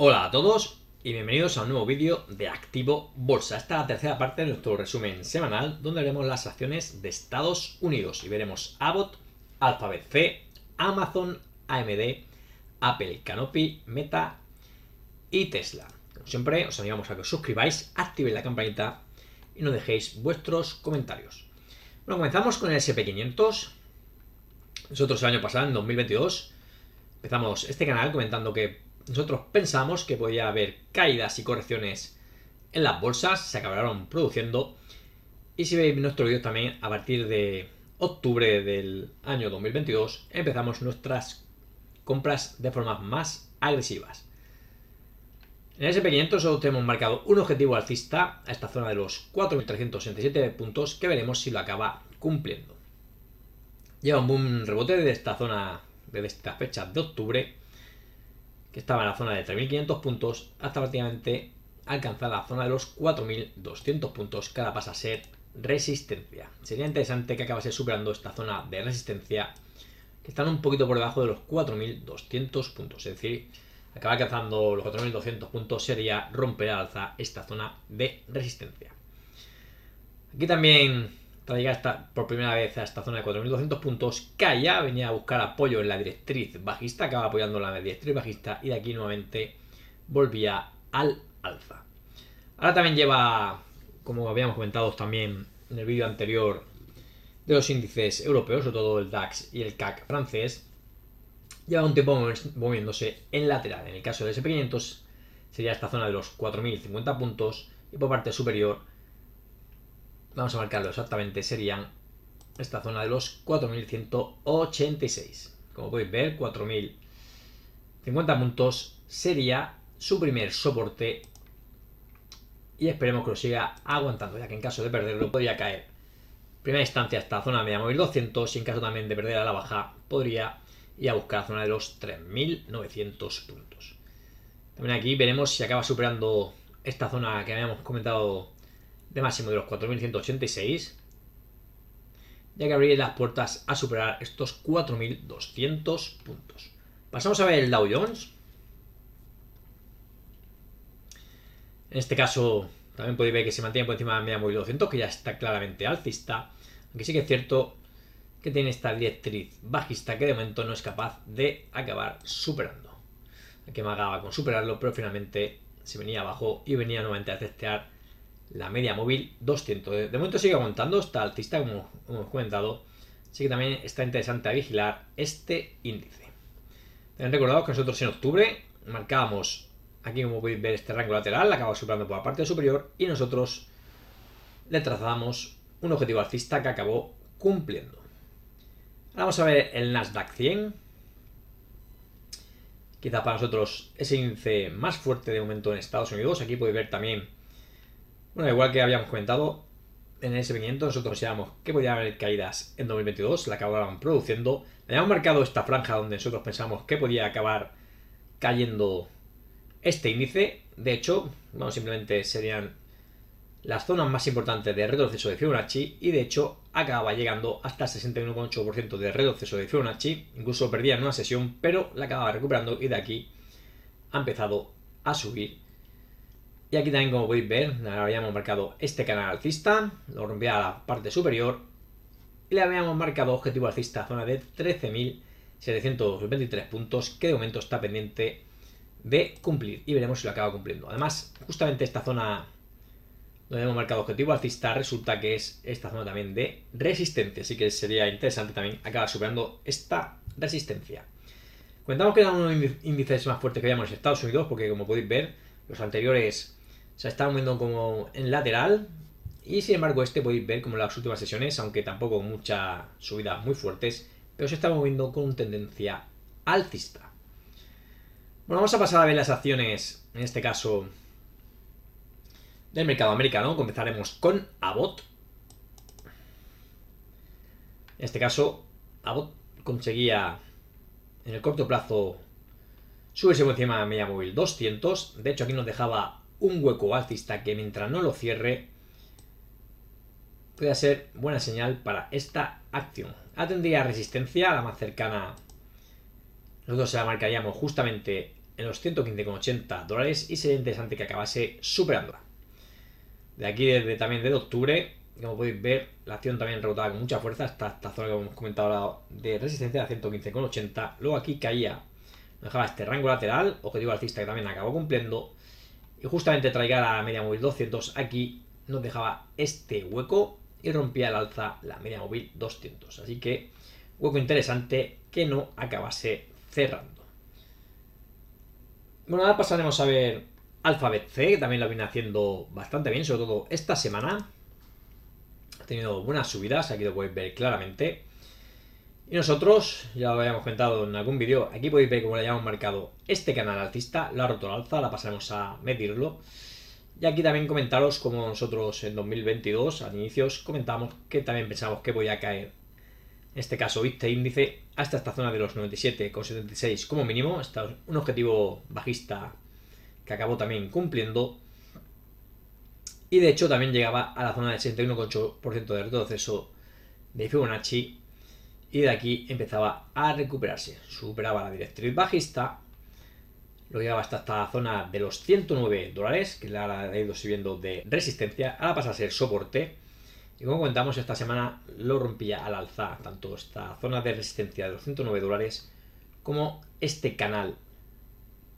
Hola a todos y bienvenidos a un nuevo vídeo de Activo Bolsa. Esta es la tercera parte de nuestro resumen semanal donde veremos las acciones de Estados Unidos y veremos Abbott, Alphabet C, Amazon, AMD, Apple, Canopy, Meta y Tesla. Como siempre, os animamos a que os suscribáis, activéis la campanita y nos dejéis vuestros comentarios. Bueno, comenzamos con el SP500. Nosotros el año pasado, en 2022, empezamos este canal comentando que nosotros pensamos que podía haber caídas y correcciones en las bolsas, se acabaron produciendo. Y si veis nuestro vídeo también, a partir de octubre del año 2022 empezamos nuestras compras de formas más agresivas. En ese SP500 solo tenemos marcado un objetivo alcista a esta zona de los 4.367 puntos que veremos si lo acaba cumpliendo. Lleva un rebote desde esta zona, desde esta fecha de octubre estaba en la zona de 3.500 puntos, hasta prácticamente alcanzar la zona de los 4.200 puntos, que ahora pasa a ser resistencia. Sería interesante que acabase superando esta zona de resistencia, que están un poquito por debajo de los 4.200 puntos, es decir, acabar alcanzando los 4.200 puntos sería romper al alza esta zona de resistencia. Aquí también tras hasta, por primera vez a esta zona de 4.200 puntos, Calla venía a buscar apoyo en la directriz bajista, acaba apoyando la directriz bajista y de aquí nuevamente volvía al alza. Ahora también lleva, como habíamos comentado también en el vídeo anterior, de los índices europeos, sobre todo el DAX y el CAC francés, lleva un tiempo moviéndose en lateral. En el caso del S&P 500 sería esta zona de los 4.050 puntos y por parte superior Vamos a marcarlo exactamente, serían esta zona de los 4.186. Como podéis ver, 4.050 puntos sería su primer soporte y esperemos que lo siga aguantando, ya que en caso de perderlo podría caer primera instancia esta zona media móvil 200 y en caso también de perder a la baja podría ir a buscar la zona de los 3.900 puntos. También aquí veremos si acaba superando esta zona que habíamos comentado de máximo de los 4.186, ya que abriría las puertas a superar estos 4.200 puntos. Pasamos a ver el Dow Jones. En este caso, también podéis ver que se mantiene por encima de la media 200, que ya está claramente alcista. Aunque sí que es cierto que tiene esta directriz bajista que de momento no es capaz de acabar superando. Que me acaba con superarlo, pero finalmente se venía abajo y venía nuevamente a testear la media móvil 200. De, momento sigue aguantando, está alcista como, hemos comentado. Así que también está interesante a vigilar este índice. Tened recordado que nosotros en octubre marcábamos aquí como podéis ver este rango lateral, acaba superando por la parte superior y nosotros le trazamos un objetivo alcista que acabó cumpliendo. Ahora vamos a ver el Nasdaq 100. Quizá para nosotros ese índice más fuerte de momento en Estados Unidos. Aquí podéis ver también bueno, igual que habíamos comentado, en ese s nosotros pensábamos que podía haber caídas en 2022, la acababan produciendo. Le habíamos marcado esta franja donde nosotros pensamos que podía acabar cayendo este índice. De hecho, simplemente serían las zonas más importantes de retroceso de Fibonacci y de hecho acababa llegando hasta el 61,8% de retroceso de Fibonacci. Incluso perdía en una sesión, pero la acababa recuperando y de aquí ha empezado a subir y aquí también como podéis ver, habíamos marcado este canal alcista, lo rompía a la parte superior y le habíamos marcado objetivo alcista zona de 13.723 puntos que de momento está pendiente de cumplir y veremos si lo acaba cumpliendo. Además, justamente esta zona donde hemos marcado objetivo alcista resulta que es esta zona también de resistencia, así que sería interesante también acabar superando esta resistencia. Cuentamos que eran unos índices más fuertes que habíamos en Estados Unidos porque como podéis ver, los anteriores se está moviendo como en lateral. Y sin embargo, este podéis ver como las últimas sesiones, aunque tampoco muchas subidas muy fuertes, pero se está moviendo con tendencia alcista. Bueno, vamos a pasar a ver las acciones, en este caso, del mercado americano. Comenzaremos con Abbott. En este caso, Abbott conseguía en el corto plazo subirse por encima de media móvil 200. De hecho, aquí nos dejaba un hueco alcista que mientras no lo cierre puede ser buena señal para esta acción. Ah, tendría resistencia, la más cercana. Nosotros se la marcaríamos justamente en los 115,80 dólares y sería interesante que acabase superándola. De aquí desde también desde octubre, como podéis ver, la acción también rebotaba con mucha fuerza hasta esta zona que hemos comentado ahora de resistencia de 115,80. Luego aquí caía, dejaba este rango lateral, objetivo alcista que también acabó cumpliendo y justamente traiga la media móvil 200 aquí nos dejaba este hueco y rompía el alza la media móvil 200. Así que hueco interesante que no acabase cerrando. Bueno, ahora pasaremos a ver Alphabet C, que también lo viene haciendo bastante bien, sobre todo esta semana. Ha tenido buenas subidas, aquí lo podéis ver claramente. Y nosotros, ya lo habíamos comentado en algún vídeo, aquí podéis ver cómo le hayamos marcado este canal alcista, la roto alza, la pasaremos a medirlo. Y aquí también comentaros como nosotros en 2022, al inicios, comentamos que también pensamos que podía caer, en este caso, este índice, hasta esta zona de los 97,76 como mínimo. Este un objetivo bajista que acabó también cumpliendo. Y de hecho también llegaba a la zona del 61,8% de retroceso de Fibonacci y de aquí empezaba a recuperarse. Superaba la directriz bajista, lo llevaba hasta esta zona de los 109 dólares, que la ha ido subiendo de resistencia, ahora pasa a ser soporte. Y como comentamos, esta semana lo rompía al alza, tanto esta zona de resistencia de los 109 dólares como este canal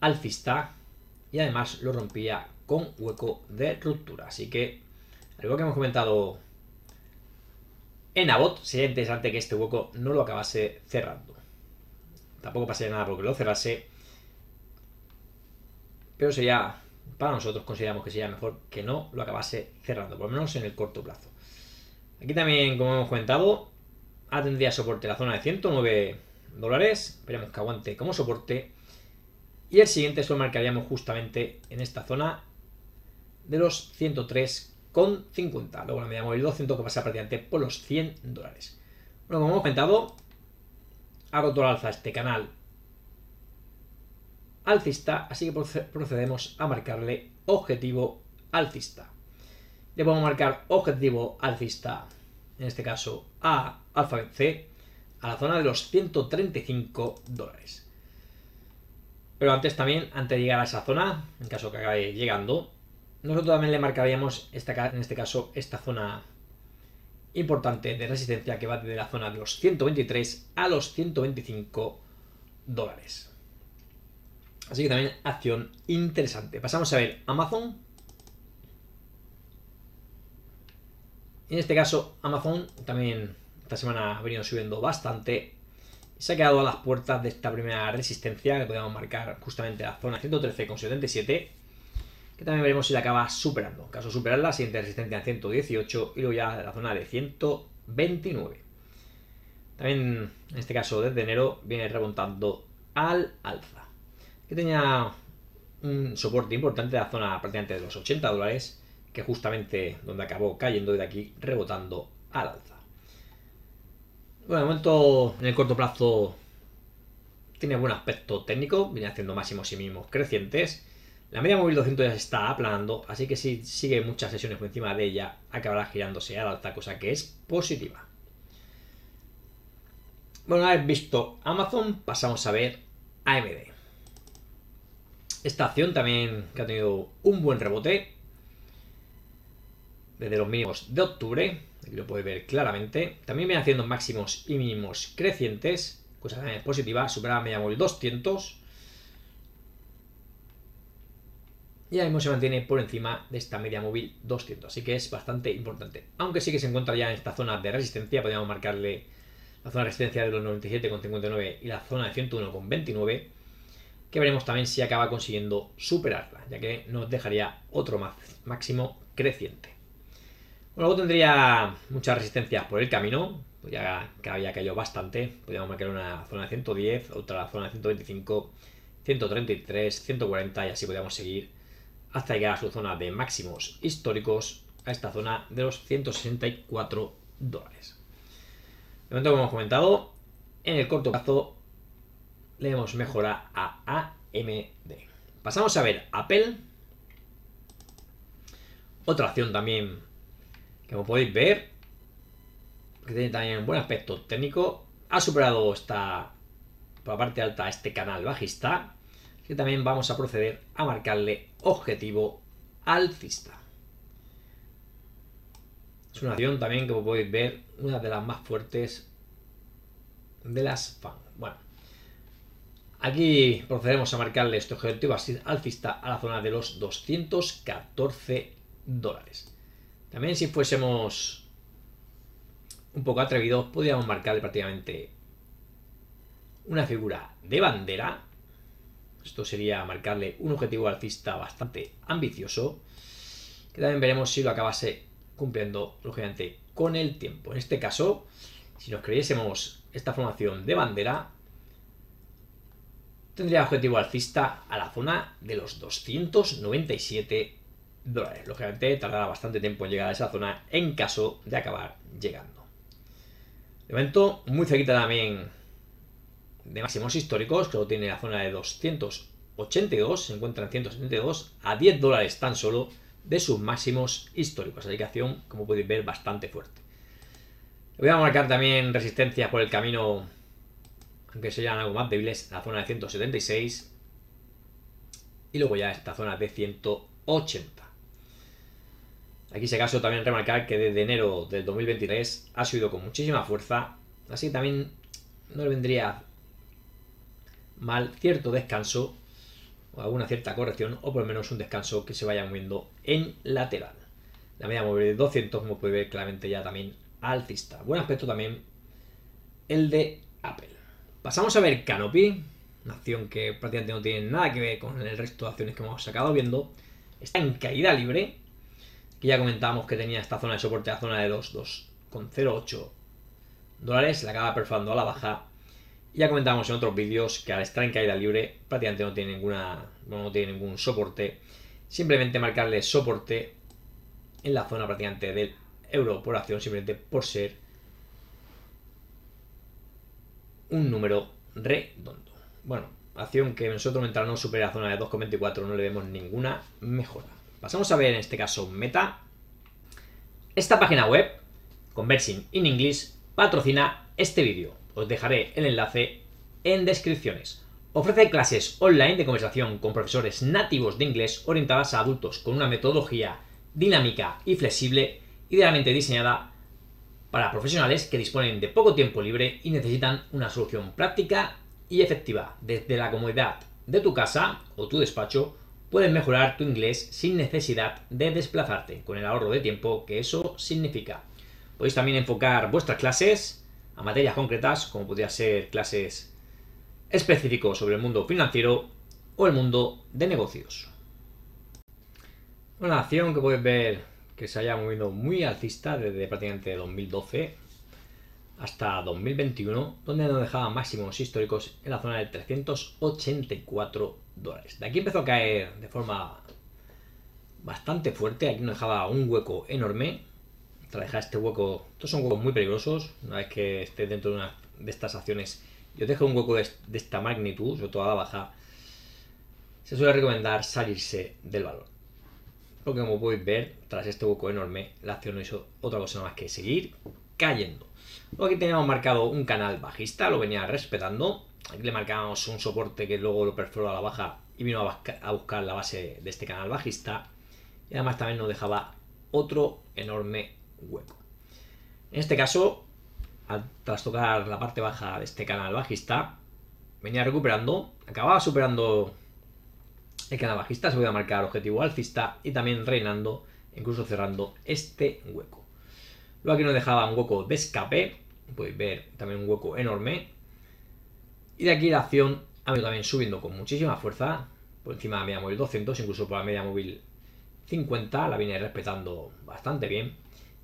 alcista. Y además lo rompía con hueco de ruptura. Así que, algo que hemos comentado en Abbott, sería interesante que este hueco no lo acabase cerrando. Tampoco pasaría nada porque lo cerrase. Pero sería, para nosotros consideramos que sería mejor que no lo acabase cerrando, por lo menos en el corto plazo. Aquí también, como hemos comentado, tendría soporte la zona de 109 dólares. Esperemos que aguante como soporte. Y el siguiente se lo marcaríamos justamente en esta zona de los 103 con 50. Luego la media móvil 200 que pasa prácticamente por los 100 dólares. como hemos comentado, ha roto la alza este canal alcista, así que procedemos a marcarle objetivo alcista. Le podemos marcar objetivo alcista, en este caso a alfa C, a la zona de los 135 dólares. Pero antes también, antes de llegar a esa zona, en caso que acabe llegando, nosotros también le marcaríamos, esta, en este caso, esta zona importante de resistencia que va desde la zona de los 123 a los 125 dólares. Así que también acción interesante. Pasamos a ver Amazon. En este caso, Amazon también esta semana ha venido subiendo bastante. Se ha quedado a las puertas de esta primera resistencia que podíamos marcar justamente la zona 113,77 también veremos si la acaba superando. En caso de superarla, siguiente resistencia en 118 y luego ya la zona de 129. También, en este caso, desde enero viene remontando al alza. Que tenía un soporte importante en la zona prácticamente de los 80 dólares, que justamente donde acabó cayendo y de aquí rebotando al alza. Bueno, de momento, en el corto plazo, tiene buen aspecto técnico, viene haciendo máximos y mínimos crecientes la media móvil 200 ya se está aplanando, así que si sigue muchas sesiones por encima de ella, acabará girándose a la alta, cosa que es positiva. Bueno, una vez visto Amazon, pasamos a ver AMD. Esta acción también que ha tenido un buen rebote desde los mínimos de octubre, aquí lo podéis ver claramente. También viene haciendo máximos y mínimos crecientes, cosa también es positiva, supera la media móvil 200 y ahora mismo se mantiene por encima de esta media móvil 200, así que es bastante importante. Aunque sí que se encuentra ya en esta zona de resistencia, podríamos marcarle la zona de resistencia de los 97,59 y la zona de 101,29, que veremos también si acaba consiguiendo superarla, ya que nos dejaría otro máximo creciente. luego tendría muchas resistencias por el camino, pues ya que había caído bastante, podríamos marcar una zona de 110, otra zona de 125, 133, 140 y así podríamos seguir hasta llegar a su zona de máximos históricos a esta zona de los 164 dólares. De momento, como hemos comentado, en el corto plazo le demos mejora a AMD. Pasamos a ver Apple. Otra acción también que como podéis ver, que tiene también un buen aspecto técnico, ha superado esta, parte alta este canal bajista, que también vamos a proceder a marcarle objetivo alcista. Es una acción también como podéis ver, una de las más fuertes de las FAN. Bueno, aquí procedemos a marcarle este objetivo alcista a la zona de los 214 dólares. También si fuésemos un poco atrevidos, podríamos marcarle prácticamente una figura de bandera esto sería marcarle un objetivo alcista bastante ambicioso, que también veremos si lo acabase cumpliendo, lógicamente, con el tiempo. En este caso, si nos creyésemos esta formación de bandera, tendría objetivo alcista a la zona de los 297 dólares. Lógicamente tardará bastante tiempo en llegar a esa zona en caso de acabar llegando. De momento, muy cerquita también de máximos históricos, que lo tiene la zona de 282, se encuentra encuentran 172 a 10 dólares tan solo de sus máximos históricos. La como podéis ver, bastante fuerte. Voy a marcar también resistencia por el camino, aunque sean algo más débiles, la zona de 176 y luego ya esta zona de 180. Aquí se caso también remarcar que desde enero del 2023 ha subido con muchísima fuerza, así que también no le vendría mal cierto descanso, o alguna cierta corrección, o por lo menos un descanso que se vaya moviendo en lateral. La media móvil de 200, como puede ver claramente ya también alcista. Buen aspecto también el de Apple. Pasamos a ver Canopy, una acción que prácticamente no tiene nada que ver con el resto de acciones que hemos sacado viendo. Está en caída libre, que ya comentábamos que tenía esta zona de soporte, la zona de 2,08 dólares, la acaba perforando a la baja ya comentábamos en otros vídeos que al estar en caída libre prácticamente no tiene ninguna no tiene ningún soporte. Simplemente marcarle soporte en la zona prácticamente del euro por acción, simplemente por ser un número redondo. Bueno, acción que nosotros mientras no supera la zona de 2,24 no le vemos ninguna mejora. Pasamos a ver en este caso Meta. Esta página web, Conversing in English, patrocina este vídeo. Os dejaré el enlace en descripciones. Ofrece clases online de conversación con profesores nativos de inglés orientadas a adultos con una metodología dinámica y flexible, idealmente diseñada para profesionales que disponen de poco tiempo libre y necesitan una solución práctica y efectiva. Desde la comodidad de tu casa o tu despacho, puedes mejorar tu inglés sin necesidad de desplazarte, con el ahorro de tiempo que eso significa. Podéis también enfocar vuestras clases a materias concretas, como podría ser clases específicos sobre el mundo financiero o el mundo de negocios. Una acción que podéis ver que se haya movido muy alcista desde prácticamente 2012 hasta 2021, donde nos dejaba máximos históricos en la zona de 384 dólares. De aquí empezó a caer de forma bastante fuerte, aquí nos dejaba un hueco enorme tras dejar este hueco, estos son huecos muy peligrosos, una vez que estés dentro de una de estas acciones yo os dejo un hueco de, esta magnitud, sobre todo a la baja, se suele recomendar salirse del balón. Porque como podéis ver, tras este hueco enorme, la acción no hizo otra cosa más que seguir cayendo. aquí teníamos marcado un canal bajista, lo venía respetando. Aquí le marcábamos un soporte que luego lo perforó a la baja y vino a buscar la base de este canal bajista. Y además también nos dejaba otro enorme hueco. En este caso, al tocar la parte baja de este canal bajista, venía recuperando, acababa superando el canal bajista, se voy a marcar objetivo alcista y también reinando, incluso cerrando este hueco. Luego aquí nos dejaba un hueco de escape, podéis ver también un hueco enorme. Y de aquí la acción ha venido también subiendo con muchísima fuerza, por encima de la media móvil 200, incluso por la media móvil 50, la viene respetando bastante bien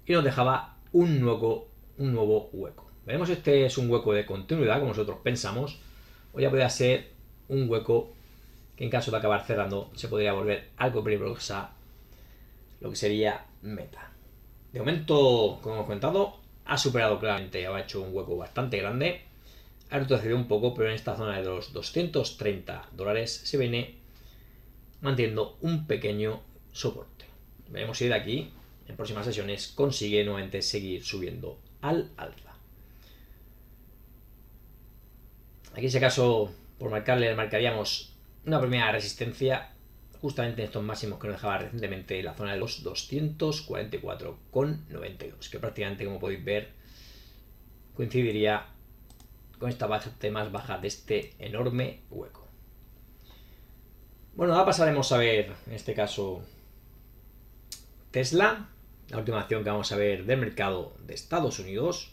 y nos dejaba un nuevo, un nuevo hueco. Veremos este es un hueco de continuidad, como nosotros pensamos, o ya podría ser un hueco que en caso de acabar cerrando se podría volver algo peligrosa, lo que sería meta. De momento, como hemos comentado, ha superado claramente, ha hecho un hueco bastante grande, ha retrocedido un poco, pero en esta zona de los 230 dólares se viene manteniendo un pequeño soporte. Veremos si de aquí en próximas sesiones consigue nuevamente seguir subiendo al alza. Aquí en este caso, por marcarle, marcaríamos una primera resistencia justamente en estos máximos que nos dejaba recientemente la zona de los 244,92, que prácticamente, como podéis ver, coincidiría con esta parte más baja de este enorme hueco. Bueno, ahora pasaremos a ver, en este caso, Tesla la última acción que vamos a ver del mercado de Estados Unidos.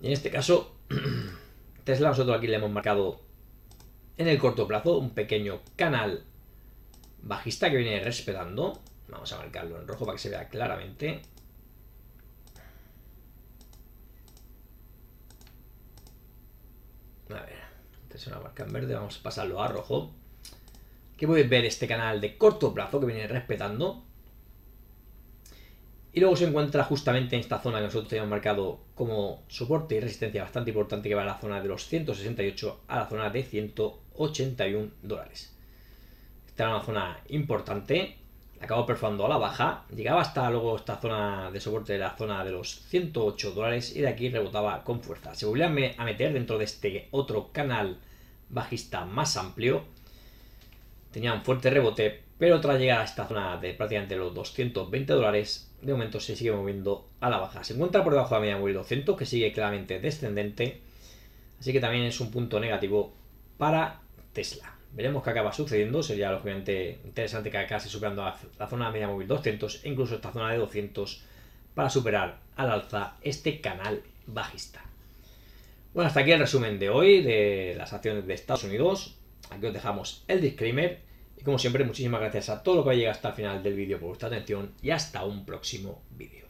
Y en este caso, Tesla nosotros aquí le hemos marcado en el corto plazo un pequeño canal bajista que viene respetando. Vamos a marcarlo en rojo para que se vea claramente. A ver, es una marca en verde, vamos a pasarlo a rojo que podéis ver este canal de corto plazo que viene respetando. Y luego se encuentra justamente en esta zona que nosotros teníamos marcado como soporte y resistencia bastante importante que va a la zona de los 168 a la zona de 181 dólares. Esta era una zona importante, acabo acabó a la baja, llegaba hasta luego esta zona de soporte de la zona de los 108 dólares y de aquí rebotaba con fuerza. Se volvía a meter dentro de este otro canal bajista más amplio Tenía un fuerte rebote, pero tras llegar a esta zona de prácticamente los 220 dólares, de momento se sigue moviendo a la baja. Se encuentra por debajo de la media móvil 200, que sigue claramente descendente, así que también es un punto negativo para Tesla. Veremos qué acaba sucediendo, sería lógicamente interesante que acabe superando la, la zona de media móvil 200 e incluso esta zona de 200 para superar al alza este canal bajista. Bueno, hasta aquí el resumen de hoy de las acciones de Estados Unidos. Aquí os dejamos el disclaimer. Y como siempre, muchísimas gracias a todo lo que llegado hasta el final del vídeo por vuestra atención y hasta un próximo vídeo.